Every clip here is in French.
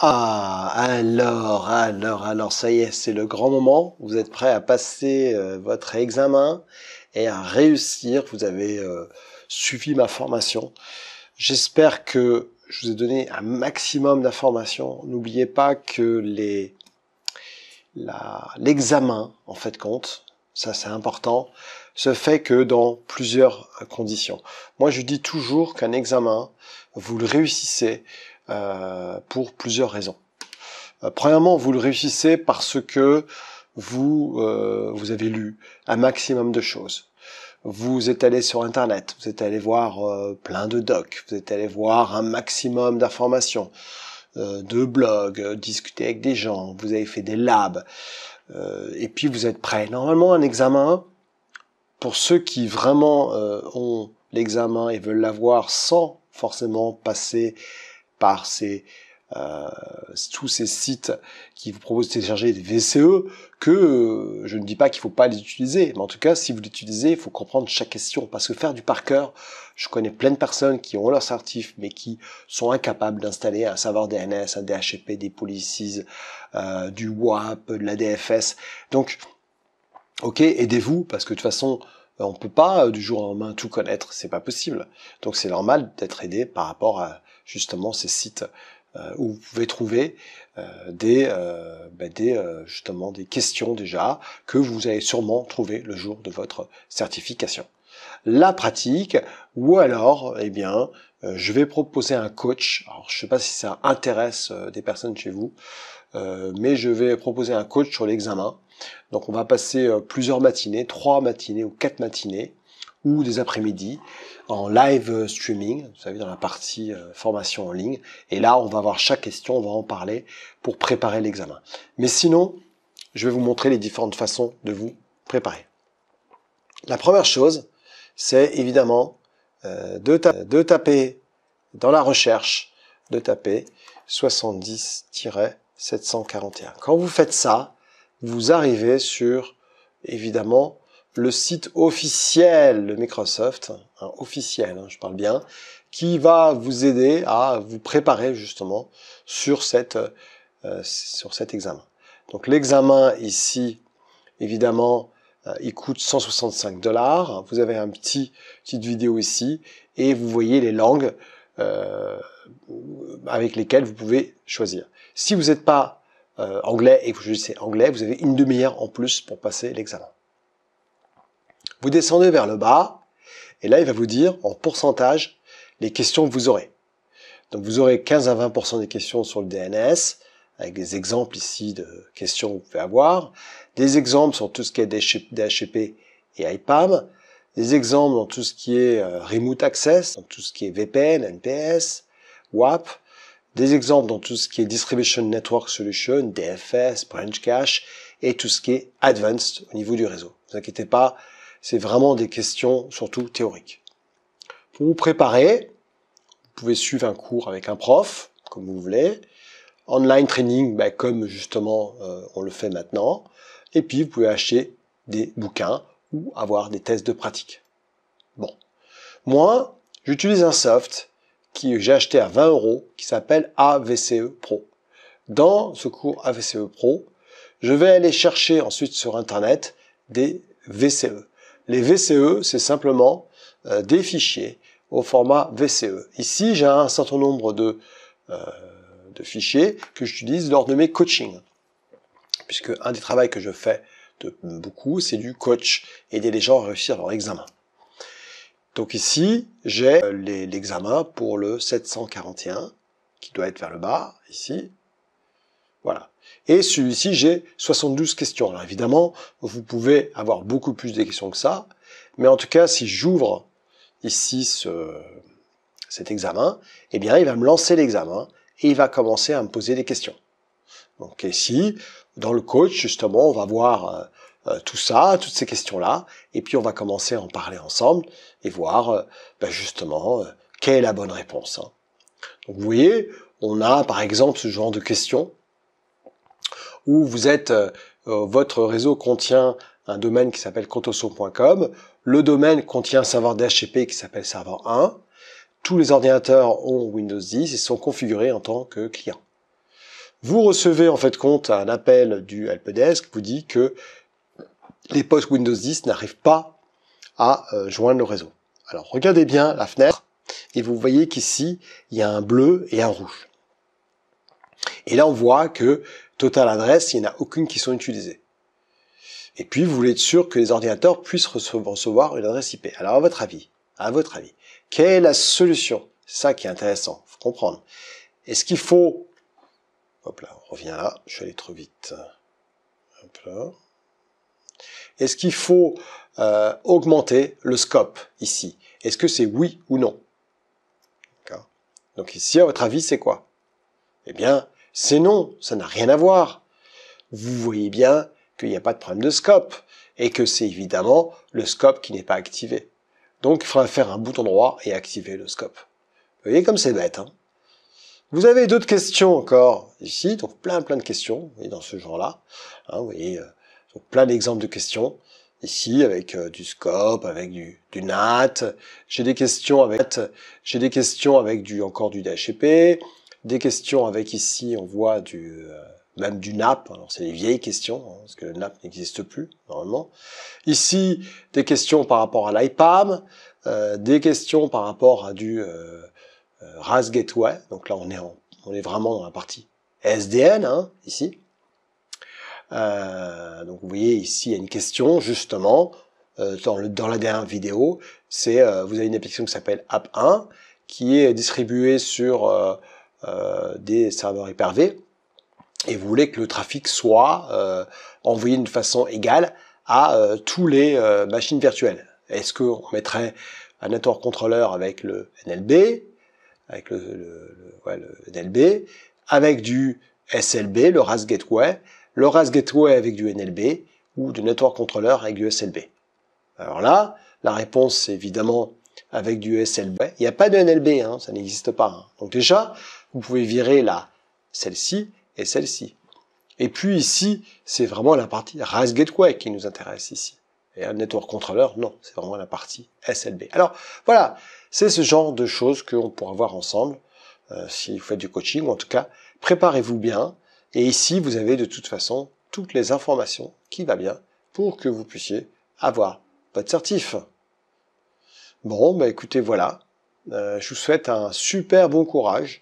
Ah, alors, alors, alors, ça y est, c'est le grand moment. Vous êtes prêt à passer euh, votre examen et à réussir. Vous avez euh, suivi ma formation. J'espère que je vous ai donné un maximum d'informations. N'oubliez pas que les l'examen, en fait, compte. Ça, c'est important. Ce fait que dans plusieurs euh, conditions. Moi, je dis toujours qu'un examen, vous le réussissez euh, pour plusieurs raisons. Euh, premièrement, vous le réussissez parce que vous, euh, vous avez lu un maximum de choses. Vous êtes allé sur Internet, vous êtes allé voir euh, plein de docs, vous êtes allé voir un maximum d'informations, de blogs, discuter avec des gens, vous avez fait des labs, et puis vous êtes prêt. Normalement, un examen, pour ceux qui vraiment ont l'examen et veulent l'avoir sans forcément passer par ces euh, tous ces sites qui vous proposent de télécharger des VCE que euh, je ne dis pas qu'il faut pas les utiliser, mais en tout cas si vous l'utilisez, il faut comprendre chaque question parce que faire du par cœur, je connais plein de personnes qui ont leur certif mais qui sont incapables d'installer un savoir DNS, un DHCP, des policies, euh, du WAP, de la DFS. Donc, ok, aidez-vous parce que de toute façon, on peut pas du jour au lendemain tout connaître, c'est pas possible. Donc c'est normal d'être aidé par rapport à justement ces sites euh, où vous pouvez trouver euh, des, euh, ben justement des questions déjà que vous avez sûrement trouver le jour de votre certification. La pratique, ou alors, eh bien, je vais proposer un coach. Alors, je ne sais pas si ça intéresse des personnes chez vous, mais je vais proposer un coach sur l'examen. Donc, on va passer plusieurs matinées, trois matinées ou quatre matinées, ou des après-midi en live euh, streaming, vous savez, dans la partie euh, formation en ligne. Et là, on va voir chaque question, on va en parler pour préparer l'examen. Mais sinon, je vais vous montrer les différentes façons de vous préparer. La première chose, c'est évidemment euh, de, taper dans la recherche, de taper 70-741. Quand vous faites ça, vous arrivez sur, évidemment, le site officiel de Microsoft, hein, officiel, hein, je parle bien, qui va vous aider à vous préparer justement sur, cette, euh, sur cet examen. Donc l'examen ici, évidemment, euh, il coûte 165 dollars. Vous avez un petit petite vidéo ici et vous voyez les langues euh, avec lesquelles vous pouvez choisir. Si vous n'êtes pas anglais et que vous choisissez anglais, vous avez une demi-heure en plus pour passer l'examen. Vous descendez vers le bas, et là, il va vous dire en pourcentage les questions que vous aurez. Donc vous aurez 15 à 20% des questions sur le DNS, avec des exemples ici de questions que vous pouvez avoir, des exemples sur tout ce qui est DHCP et IPAM, des exemples dans tout ce qui est euh, Remote Access, dans tout ce qui est VPN, NPS, WAP, des exemples dans tout ce qui est Distribution Network Solution, DFS, Branch Cache, et tout ce qui est Advanced au niveau du réseau. Ne vous inquiétez pas, c'est vraiment des questions surtout théoriques. Pour vous préparer, vous pouvez suivre un cours avec un prof, comme vous voulez, online training, bah, comme justement euh, on le fait maintenant, et puis vous pouvez acheter des bouquins ou avoir des tests de pratique. Bon. Moi, j'utilise un soft que j'ai acheté à 20 euros qui s'appelle AVCE Pro. Dans ce cours AVCE Pro, je vais aller chercher ensuite sur Internet des VCE. Les VCE, c'est simplement euh, des fichiers au format VCE. Ici, j'ai un certain nombre de, euh, de fichiers que j'utilise lors de mes coachings, puisque un des travaux que je fais de beaucoup, c'est du coach, aider les gens à réussir leur examen. Donc ici, j'ai euh, l'examen pour le 741, qui doit être vers le bas, ici. Voilà. Et celui-ci, j'ai 72 questions. Alors évidemment, vous pouvez avoir beaucoup plus de questions que ça, mais en tout cas, si j'ouvre ici cet examen, eh bien, il va me lancer l'examen et il va commencer à me poser des questions. Donc ici, dans le coach, justement, on va voir euh, euh, tout ça, toutes ces questions-là, et puis on va commencer à en parler ensemble et voir euh, ben, justement quelle est la bonne réponse. Hein. Donc vous voyez, on a par exemple ce genre de questions où vous êtes, euh, euh, votre réseau contient un domaine qui s'appelle contoso.com, le domaine contient un serveur DHCP qui s'appelle serveur 1, tous les ordinateurs ont Windows 10 et sont configurés en tant que client. Vous recevez en fait compte un appel du helpdesk qui vous dit que les postes Windows 10 n'arrivent pas à euh, joindre le réseau. Alors regardez bien la fenêtre et vous voyez qu'ici il y a un bleu et un rouge. Et là, on voit que total adresse, il n'y en a aucune qui sont utilisées. Et puis, vous voulez être sûr que les ordinateurs puissent recevoir une adresse IP. Alors, à votre avis, à votre avis, quelle est la solution C'est ça qui est intéressant, faut comprendre. Est-ce qu'il faut... Hop là, on revient là, je suis allé trop vite. Hop là. Est-ce qu'il faut euh, augmenter le scope ici Est-ce que c'est oui ou non D'accord. Donc ici, à votre avis, c'est quoi Eh bien, c'est non, ça n'a rien à voir. Vous voyez bien qu'il n'y a pas de problème de scope et que c'est évidemment le scope qui n'est pas activé. Donc il faudra faire un bouton droit et activer le scope. Vous voyez comme c'est bête. Hein vous avez d'autres questions encore ici, donc plein plein de questions, et dans ce genre-là. Hein, vous voyez, euh, plein d'exemples de questions ici avec euh, du scope, avec du, du NAT. J'ai des questions avec j'ai des questions avec du encore du DHCP des questions avec ici, on voit du, euh, même du NAP, hein, alors c'est des vieilles questions, hein, parce que le NAP n'existe plus, normalement. Ici, des questions par rapport à l'IPAM, euh, des questions par rapport à du euh, RAS Gateway, donc là on est, on est vraiment dans la partie SDN, hein, ici. donc vous voyez ici, il y a une question, justement, dans, dans la dernière vidéo, c'est, vous avez une application qui s'appelle App1, qui est distribuée sur euh, des serveurs hyper-V et vous voulez que le trafic soit euh, envoyé d'une façon égale à euh, tous les machines virtuelles. Est-ce qu'on mettrait un network controller avec le NLB, avec le, le, NLB, avec du SLB, le RAS Gateway, le RAS Gateway avec du NLB, ou du Network Controller avec du SLB. Alors là, la réponse, c'est évidemment avec du SLB. Il n'y a pas de NLB, hein, ça n'existe pas. Hein. Donc déjà, vous pouvez virer là, celle-ci et celle-ci. Et puis ici, c'est vraiment la partie RAS Gateway qui nous intéresse ici. Et un network controller, non, c'est vraiment la partie SLB. Alors voilà, c'est ce genre de choses qu'on pourra voir ensemble euh, si vous faites du coaching. En tout cas, préparez-vous bien. Et ici, vous avez de toute façon toutes les informations qui va bien pour que vous puissiez avoir votre certif. Bon, bah écoutez, voilà. Euh, je vous souhaite un super bon courage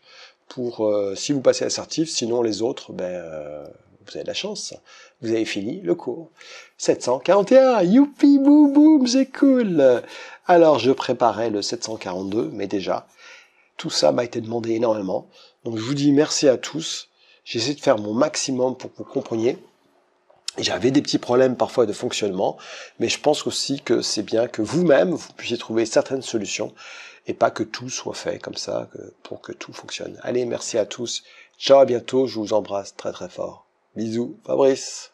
pour euh, si vous passez assertif, sinon les autres, ben, euh, vous avez de la chance. Vous avez fini le cours. 741, youpi boum boum, c'est cool Alors je préparais le 742, mais déjà, tout ça m'a été demandé énormément. Donc je vous dis merci à tous. J'essaie de faire mon maximum pour que vous compreniez. J'avais des petits problèmes parfois de fonctionnement, mais je pense aussi que c'est bien que vous-même, vous puissiez trouver certaines solutions et pas que tout soit fait comme ça pour que tout fonctionne. Allez, merci à tous. Ciao, à bientôt. Je vous embrasse très très fort. Bisous, Fabrice.